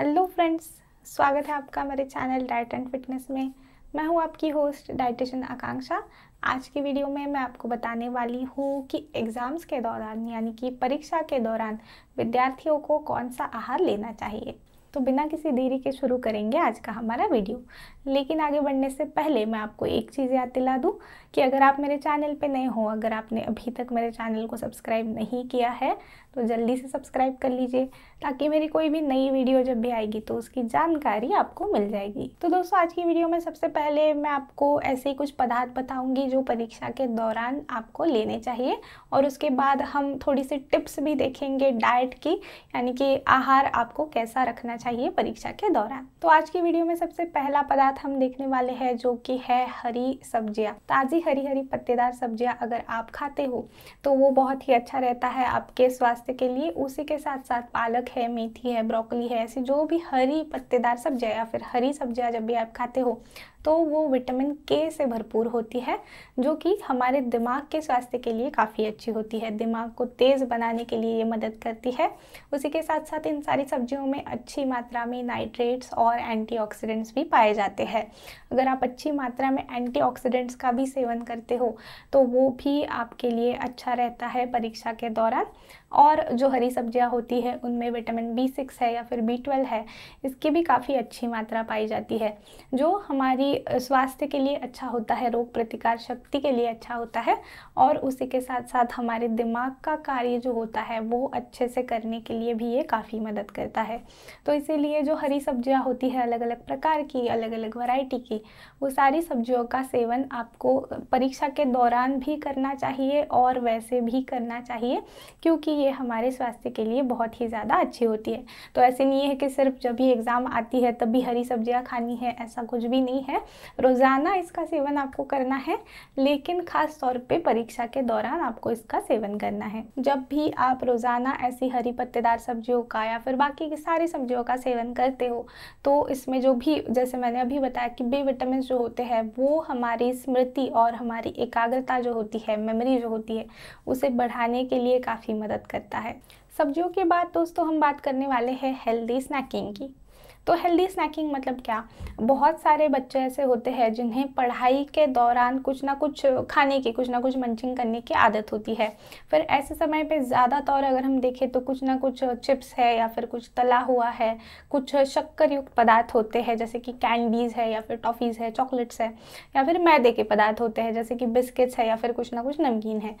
hello friends स्वागत है आपका मेरे चैनल डाइट एंड फिटनेस में मैं हूं आपकी होस्ट डाइटिशन आकांक्षा आज की वीडियो में मैं आपको बताने वाली हूं कि एग्ज़ाम्स के दौरान यानी कि परीक्षा के दौरान विद्यार्थियों को कौन सा आहार लेना चाहिए तो बिना किसी देरी के शुरू करेंगे आज का हमारा वीडियो लेकिन आगे बढ़ने से पहले मैं आपको एक चीज़ याद दिला दूँ कि अगर आप मेरे चैनल पे नए हो अगर आपने अभी तक मेरे चैनल को सब्सक्राइब नहीं किया है तो जल्दी से सब्सक्राइब कर लीजिए ताकि मेरी कोई भी नई वीडियो जब भी आएगी तो उसकी जानकारी आपको मिल जाएगी तो दोस्तों आज की वीडियो में सबसे पहले मैं आपको ऐसे कुछ पदार्थ बताऊँगी जो परीक्षा के दौरान आपको लेने चाहिए और उसके बाद हम थोड़ी सी टिप्स भी देखेंगे डाइट की यानी कि आहार आपको कैसा रखना चाहिए परीक्षा के दौरान तो आज की वीडियो में सबसे पहला पदार्थ साथ हम देखने वाले हैं जो कि है हरी सब्जियां ताज़ी हरी हरी पत्तेदार सब्जियां अगर आप खाते हो तो वो बहुत ही अच्छा रहता है आपके स्वास्थ्य के लिए उसी के साथ साथ पालक है मेथी है ब्रोकली है ऐसी जो भी हरी पत्तेदार सब्जियाँ या फिर हरी सब्जियाँ जब भी आप खाते हो तो वो विटामिन के से भरपूर होती है जो कि हमारे दिमाग के स्वास्थ्य के लिए काफ़ी अच्छी होती है दिमाग को तेज़ बनाने के लिए ये मदद करती है उसी के साथ साथ इन सारी सब्जियों में अच्छी मात्रा में नाइट्रेट्स और एंटीऑक्सीडेंट्स भी पाए जाते हैं करते हैं अगर आप अच्छी मात्रा में एंटीऑक्सीडेंट्स का भी सेवन करते हो तो वो भी आपके लिए अच्छा रहता है परीक्षा के दौरान और जो हरी सब्जियां होती है उनमें विटामिन बी सिक्स है या फिर बी ट्वेल्व है इसकी भी काफ़ी अच्छी मात्रा पाई जाती है जो हमारी स्वास्थ्य के लिए अच्छा होता है रोग प्रतिकार शक्ति के लिए अच्छा होता है और उसी के साथ साथ हमारे दिमाग का कार्य जो होता है वो अच्छे से करने के लिए भी ये काफ़ी मदद करता है तो इसीलिए जो हरी सब्जियाँ होती है अलग अलग प्रकार की अलग अलग अलग वैरायटी की वो सारी सब्जियों का सेवन आपको परीक्षा के दौरान भी करना चाहिए और वैसे भी करना चाहिए क्योंकि ये हमारे स्वास्थ्य के लिए बहुत ही ज़्यादा अच्छी होती है तो ऐसे नहीं है कि सिर्फ जब भी एग्ज़ाम आती है तब भी हरी सब्जियाँ खानी है ऐसा कुछ भी नहीं है रोज़ाना इसका सेवन आपको करना है लेकिन ख़ास तौर पर परीक्षा के दौरान आपको इसका सेवन करना है जब भी आप रोज़ाना ऐसी हरी पत्तेदार सब्जियों का या फिर बाकी की सारी सब्जियों का सेवन करते हो तो इसमें जो भी जैसे मैंने अभी भी बताया कि बी विटामिन जो होते हैं वो हमारी स्मृति और हमारी एकाग्रता जो होती है मेमोरी जो होती है उसे बढ़ाने के लिए काफ़ी मदद करता है सब्जियों के बाद दोस्तों हम बात करने वाले हैं हेल्दी स्नैकिंग की तो हेल्दी स्नैकिंग मतलब क्या बहुत सारे बच्चे ऐसे होते हैं जिन्हें पढ़ाई के दौरान कुछ ना कुछ खाने की कुछ ना कुछ मंचिंग करने की आदत होती है फिर ऐसे समय पे ज़्यादा तौर अगर हम देखें तो कुछ ना कुछ चिप्स है या फिर कुछ तला हुआ है कुछ शक्कर युक्त पदार्थ होते हैं जैसे कि कैंडीज़ है या फिर टॉफ़ीज़ है चॉकलेट्स है या फिर मैदे के पदार्थ होते हैं जैसे कि बिस्किट्स है या फिर कुछ ना कुछ नमकीन है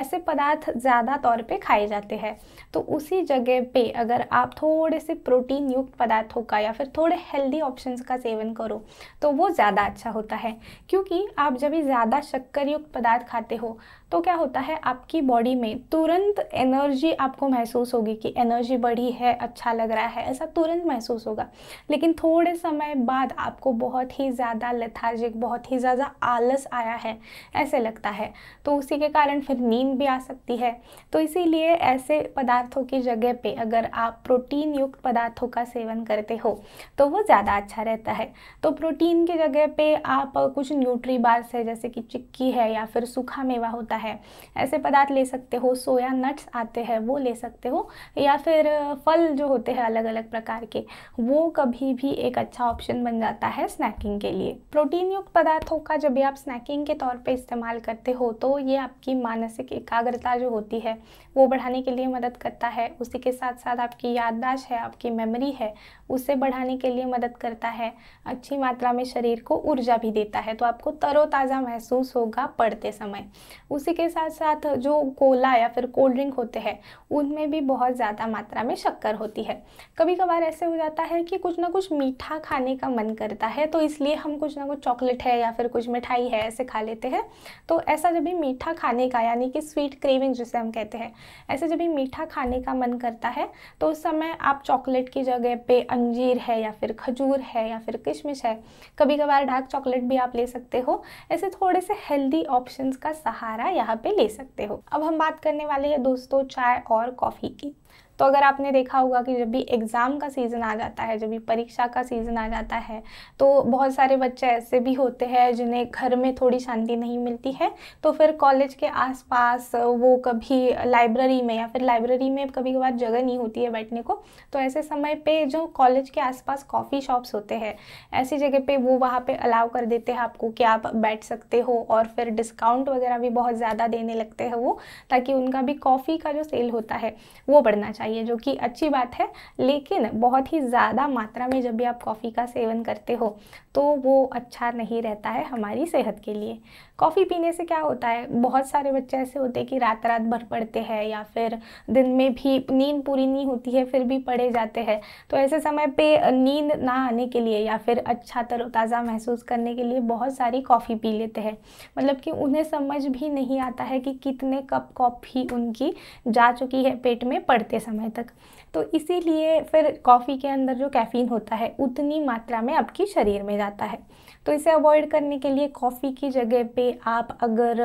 ऐसे पदार्थ ज़्यादा तौर पर खाए जाते हैं तो उसी जगह पर अगर आप थोड़े से प्रोटीन युक्त पदार्थों का या या फिर थोड़े हेल्दी ऑप्शंस का सेवन करो तो वो ज़्यादा अच्छा होता है क्योंकि आप जब भी ज़्यादा शक्कर युक्त पदार्थ खाते हो तो क्या होता है आपकी बॉडी में तुरंत एनर्जी आपको महसूस होगी कि एनर्जी बढ़ी है अच्छा लग रहा है ऐसा तुरंत महसूस होगा लेकिन थोड़े समय बाद आपको बहुत ही ज़्यादा लेथार्जिक बहुत ही ज़्यादा आलस आया है ऐसे लगता है तो उसी के कारण फिर नींद भी आ सकती है तो इसीलिए ऐसे पदार्थों की जगह पे अगर आप प्रोटीन युक्त पदार्थों का सेवन करते हो तो वो ज़्यादा अच्छा रहता है तो प्रोटीन की जगह पे आप कुछ न्यूट्री बार्स है जैसे कि चिक्की है या फिर सूखा मेवा होता है है ऐसे पदार्थ ले सकते हो सोया नट्स आते हैं वो ले सकते हो या फिर फल जो होते हैं अलग अलग प्रकार के वो कभी भी एक अच्छा ऑप्शन बन जाता है स्नैकिंग के लिए प्रोटीन युक्त पदार्थों का जब भी आप स्नैकिंग के तौर पर इस्तेमाल करते हो तो ये आपकी मानसिक एकाग्रता जो होती है वो बढ़ाने के लिए मदद करता है उसी के साथ साथ आपकी याददाश्त है आपकी मेमोरी है उसे बढ़ाने के लिए मदद करता है अच्छी मात्रा में शरीर को ऊर्जा भी देता है तो आपको तरोताज़ा महसूस होगा पढ़ते समय उसी इसी के साथ साथ जो कोला या फिर कोल्ड ड्रिंक होते हैं उनमें भी बहुत ज़्यादा मात्रा में शक्कर होती है कभी कभार ऐसे हो जाता है कि कुछ ना कुछ मीठा खाने का मन करता है तो इसलिए हम कुछ ना कुछ चॉकलेट है या फिर कुछ मिठाई है ऐसे खा लेते हैं तो ऐसा जब भी मीठा खाने का यानी कि स्वीट क्रेविंग जिसे हम कहते हैं ऐसे जब भी मीठा खाने का मन करता है तो उस समय आप चॉकलेट की जगह पे अंजीर है या फिर खजूर है या फिर किशमिश है कभी कभार डार्क चॉकलेट भी आप ले सकते हो ऐसे थोड़े से हेल्दी ऑप्शंस का सहारा यहाँ पे ले सकते हो अब हम बात करने वाले हैं दोस्तों चाय और कॉफ़ी की तो अगर आपने देखा होगा कि जब भी एग्ज़ाम का सीज़न आ जाता है जब भी परीक्षा का सीज़न आ जाता है तो बहुत सारे बच्चे ऐसे भी होते हैं जिन्हें घर में थोड़ी शांति नहीं मिलती है तो फिर कॉलेज के आसपास वो कभी लाइब्रेरी में या फिर लाइब्रेरी में कभी कभार जगह नहीं होती है बैठने को तो ऐसे समय पर जो कॉलेज के आसपास कॉफ़ी शॉप्स होते हैं ऐसी जगह पर वो वहाँ पर अलाउ कर देते हैं आपको कि आप बैठ सकते हो और फिर डिस्काउंट वगैरह भी बहुत ज़्यादा देने लगते हैं वो ताकि उनका भी कॉफ़ी का जो सेल होता है वो बढ़ना चाहिए चाहिए जो कि अच्छी बात है लेकिन बहुत ही ज़्यादा मात्रा में जब भी आप कॉफ़ी का सेवन करते हो तो वो अच्छा नहीं रहता है हमारी सेहत के लिए कॉफ़ी पीने से क्या होता है बहुत सारे बच्चे ऐसे होते हैं कि रात रात भर पड़ते हैं या फिर दिन में भी नींद पूरी नहीं होती है फिर भी पड़े जाते हैं तो ऐसे समय पे नींद ना आने के लिए या फिर अच्छा तरोताज़ा महसूस करने के लिए बहुत सारी कॉफ़ी पी लेते हैं मतलब कि उन्हें समझ भी नहीं आता है कि कितने कप कॉफ़ी उनकी जा चुकी है पेट में पड़ते समय समय तक तो इसीलिए फिर कॉफ़ी के अंदर जो कैफ़ीन होता है उतनी मात्रा में आपकी शरीर में जाता है तो इसे अवॉइड करने के लिए कॉफ़ी की जगह पे आप अगर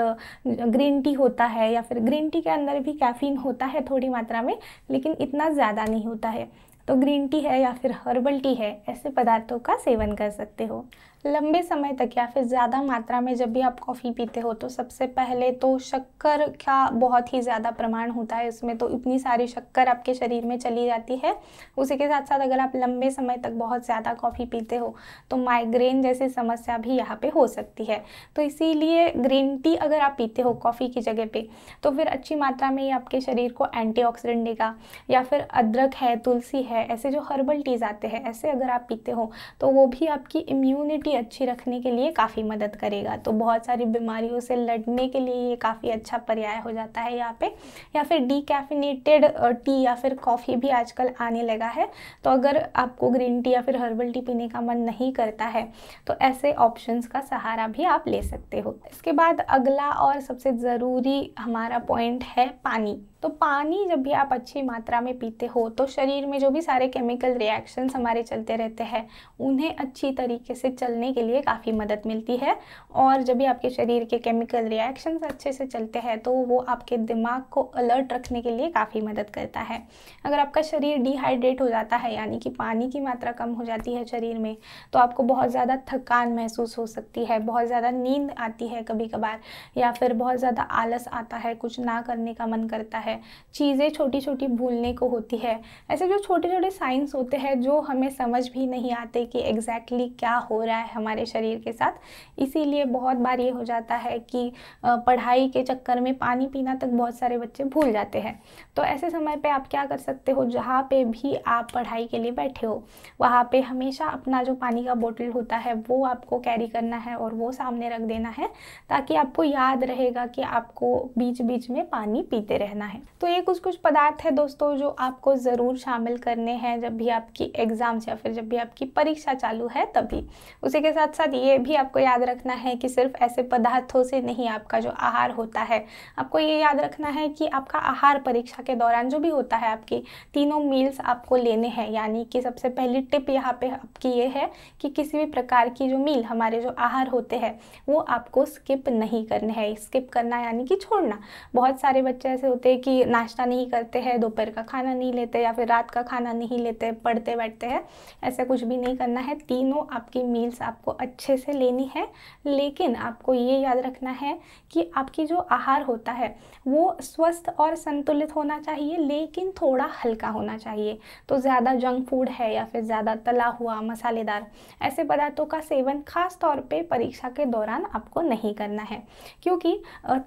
ग्रीन टी होता है या फिर ग्रीन टी के अंदर भी कैफ़ीन होता है थोड़ी मात्रा में लेकिन इतना ज़्यादा नहीं होता है तो ग्रीन टी है या फिर हर्बल टी है ऐसे पदार्थों का सेवन कर सकते हो लंबे समय तक या फिर ज़्यादा मात्रा में जब भी आप कॉफ़ी पीते हो तो सबसे पहले तो शक्कर का बहुत ही ज़्यादा प्रमाण होता है इसमें तो इतनी सारी शक्कर आपके शरीर में चली जाती है उसी के साथ साथ अगर आप लंबे समय तक बहुत ज़्यादा कॉफ़ी पीते हो तो माइग्रेन जैसी समस्या भी यहाँ पर हो सकती है तो इसीलिए ग्रीन टी अगर आप पीते हो कॉफ़ी की जगह पर तो फिर अच्छी मात्रा में ये आपके शरीर को एंटी देगा या फिर अदरक है तुलसी है ऐसे जो हर्बल टीज़ आते हैं ऐसे अगर आप पीते हो तो वो भी आपकी इम्यूनिटी अच्छी रखने के लिए काफ़ी मदद करेगा तो बहुत सारी बीमारियों से लड़ने के लिए ये काफ़ी अच्छा पर्याय हो जाता है यहाँ पे या फिर डीकैफिनेटेड टी या फिर कॉफ़ी भी आजकल आने लगा है तो अगर आपको ग्रीन टी या फिर हर्बल टी पीने का मन नहीं करता है तो ऐसे ऑप्शन का सहारा भी आप ले सकते हो इसके बाद अगला और सबसे ज़रूरी हमारा पॉइंट है पानी तो पानी जब भी आप अच्छी मात्रा में पीते हो तो शरीर में जो भी सारे केमिकल रिएक्शंस हमारे चलते रहते हैं उन्हें अच्छी तरीके से चलने के लिए काफ़ी मदद मिलती है और जब भी आपके शरीर के केमिकल रिएक्शंस अच्छे से चलते हैं तो वो आपके दिमाग को अलर्ट रखने के लिए काफ़ी मदद करता है अगर आपका शरीर डिहाइड्रेट हो जाता है यानी कि पानी की मात्रा कम हो जाती है शरीर में तो आपको बहुत ज़्यादा थकान महसूस हो सकती है बहुत ज़्यादा नींद आती है कभी कभार या फिर बहुत ज़्यादा आलस आता है कुछ ना करने का मन करता है है चीज़ें छोटी छोटी भूलने को होती है ऐसे जो छोटे छोटे साइंस होते हैं जो हमें समझ भी नहीं आते कि एग्जैक्टली exactly क्या हो रहा है हमारे शरीर के साथ इसीलिए बहुत बार ये हो जाता है कि पढ़ाई के चक्कर में पानी पीना तक बहुत सारे बच्चे भूल जाते हैं तो ऐसे समय पर आप क्या कर सकते हो जहाँ पर भी आप पढ़ाई के लिए बैठे हो वहाँ पर हमेशा अपना जो पानी का बोतल होता है वो आपको कैरी करना है और वो सामने रख देना है ताकि आपको याद रहेगा कि आपको बीच बीच में पानी पीते रहना है है तो ये कुछ कुछ पदार्थ है दोस्तों जो आपको ज़रूर शामिल करने हैं जब भी आपकी एग्ज़ाम्स या फिर जब भी आपकी परीक्षा चालू है तभी उसी के साथ साथ ये भी आपको याद रखना है कि सिर्फ ऐसे पदार्थों से नहीं आपका जो आहार होता है आपको ये याद रखना है कि आपका आहार परीक्षा के दौरान जो भी होता है आपकी तीनों मील्स आपको लेने हैं यानी कि सबसे पहली टिप यहाँ पे आपकी ये है कि किसी भी प्रकार की जो मील हमारे जो आहार होते हैं वो आपको स्किप नहीं करने हैं स्किप करना यानी कि छोड़ना बहुत सारे बच्चे ऐसे होते हैं कि कि नाश्ता नहीं करते हैं दोपहर का खाना नहीं लेते या फिर रात का खाना नहीं लेते पढ़ते बैठते हैं ऐसा कुछ भी नहीं करना है तीनों आपकी मील्स आपको अच्छे से लेनी है लेकिन आपको ये याद रखना है कि आपकी जो आहार होता है वो स्वस्थ और संतुलित होना चाहिए लेकिन थोड़ा हल्का होना चाहिए तो ज़्यादा जंक फूड है या फिर ज़्यादा तला हुआ मसालेदार ऐसे पदार्थों का सेवन खास तौर पे परीक्षा के दौरान आपको नहीं करना है क्योंकि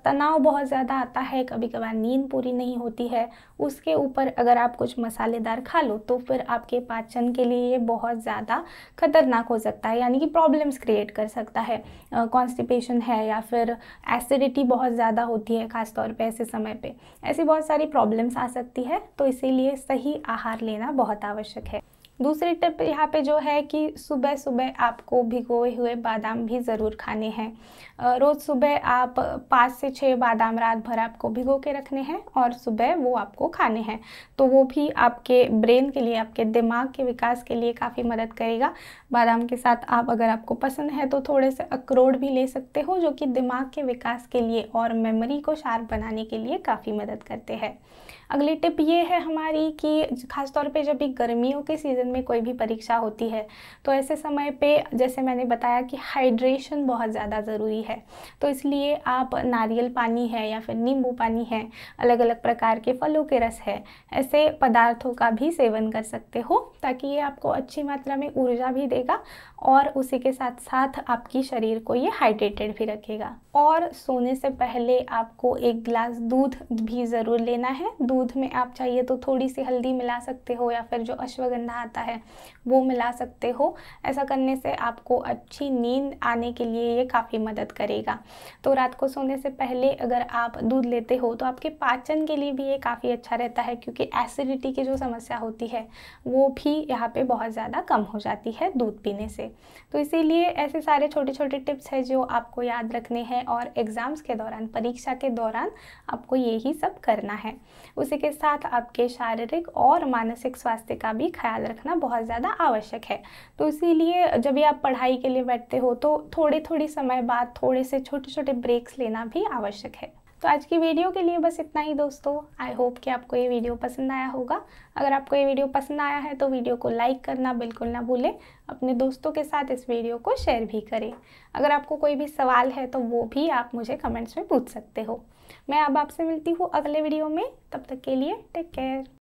तनाव बहुत ज़्यादा आता है कभी कभार नींद पूरी भी नहीं होती है उसके ऊपर अगर आप कुछ मसालेदार खा लो तो फिर आपके पाचन के लिए ये बहुत ज़्यादा खतरनाक हो सकता है यानी कि प्रॉब्लम्स क्रिएट कर सकता है कॉन्स्टिपेशन है या फिर एसिडिटी बहुत ज़्यादा होती है ख़ासतौर पर ऐसे समय पर ऐसी बहुत सारी प्रॉब्लम्स आ सकती है तो इसीलिए सही आहार लेना बहुत आवश्यक है दूसरी टिप यहाँ पे जो है कि सुबह सुबह आपको भिगोए हुए बादाम भी ज़रूर खाने हैं रोज़ सुबह आप पाँच से छः बादाम रात भर आपको भिगो के रखने हैं और सुबह वो आपको खाने हैं तो वो भी आपके ब्रेन के लिए आपके दिमाग के विकास के लिए काफ़ी मदद करेगा बादाम के साथ आप अगर आपको पसंद है तो थोड़े से अक्रोड भी ले सकते हो जो कि दिमाग के विकास के लिए और मेमोरी को शार्प बनाने के लिए काफ़ी मदद करते हैं अगली टिप ये है हमारी कि ख़ासतौर पे जब भी गर्मियों के सीज़न में कोई भी परीक्षा होती है तो ऐसे समय पे जैसे मैंने बताया कि हाइड्रेशन बहुत ज़्यादा ज़रूरी है तो इसलिए आप नारियल पानी है या फिर नींबू पानी है अलग अलग प्रकार के फलों के रस है ऐसे पदार्थों का भी सेवन कर सकते हो ताकि ये आपको अच्छी मात्रा में ऊर्जा भी देगा और उसी के साथ साथ आपकी शरीर को ये हाइड्रेटेड भी रखेगा और सोने से पहले आपको एक गिलास दूध भी ज़रूर लेना है दूध दूध में आप चाहिए तो थोड़ी सी हल्दी मिला सकते हो या फिर जो अश्वगंधा आता है वो मिला सकते हो ऐसा करने से आपको अच्छी नींद आने के लिए ये काफ़ी मदद करेगा तो रात को सोने से पहले अगर आप दूध लेते हो तो आपके पाचन के लिए भी ये काफ़ी अच्छा रहता है क्योंकि एसिडिटी की जो समस्या होती है वो भी यहाँ पे बहुत ज़्यादा कम हो जाती है दूध पीने से तो इसीलिए ऐसे सारे छोटे छोटे टिप्स हैं जो आपको याद रखने हैं और एग्ज़ाम्स के दौरान परीक्षा के दौरान आपको यही सब करना है उस उसी के साथ आपके शारीरिक और मानसिक स्वास्थ्य का भी ख्याल रखना बहुत ज़्यादा आवश्यक है तो इसीलिए जब भी आप पढ़ाई के लिए बैठते हो तो थोड़े थोड़े समय बाद थोड़े से छोटे छोटे ब्रेक्स लेना भी आवश्यक है तो आज की वीडियो के लिए बस इतना ही दोस्तों आई होप कि आपको ये वीडियो पसंद आया होगा अगर आपको ये वीडियो पसंद आया है तो वीडियो को लाइक करना बिल्कुल ना भूलें अपने दोस्तों के साथ इस वीडियो को शेयर भी करें अगर आपको कोई भी सवाल है तो वो भी आप मुझे कमेंट्स में पूछ सकते हो मैं अब आपसे मिलती हूँ अगले वीडियो में तब तक के लिए टेक केयर